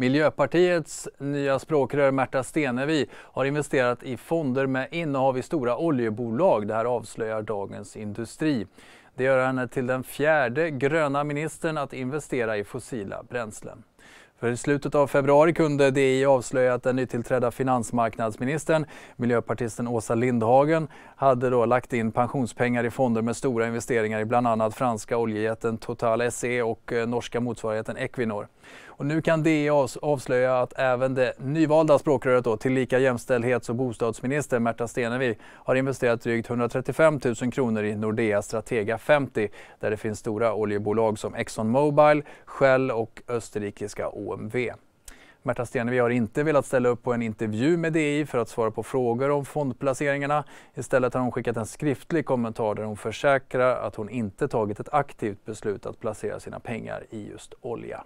Miljöpartiets nya språkrör Märta Stenevi har investerat i fonder med innehav i stora oljebolag. Det här avslöjar Dagens Industri. Det gör henne till den fjärde gröna ministern att investera i fossila bränslen. För i slutet av februari kunde DI avslöja att den nytillträdda finansmarknadsministern, miljöpartisten Åsa Lindhagen, hade då lagt in pensionspengar i fonder med stora investeringar i bland annat franska oljejätten Total SE och eh, norska motsvarigheten Equinor. Och nu kan DI avslöja att även det nyvalda språkröret då, tillika jämställdhets och bostadsminister Märta Stenevi har investerat drygt 135 000 kronor i Nordea Stratega 50 där det finns stora oljebolag som Exxon Mobil, Shell och österrikiska KMV. Märta Stenevi har inte velat ställa upp på en intervju med DI för att svara på frågor om fondplaceringarna. Istället har hon skickat en skriftlig kommentar där hon försäkrar att hon inte tagit ett aktivt beslut att placera sina pengar i just olja.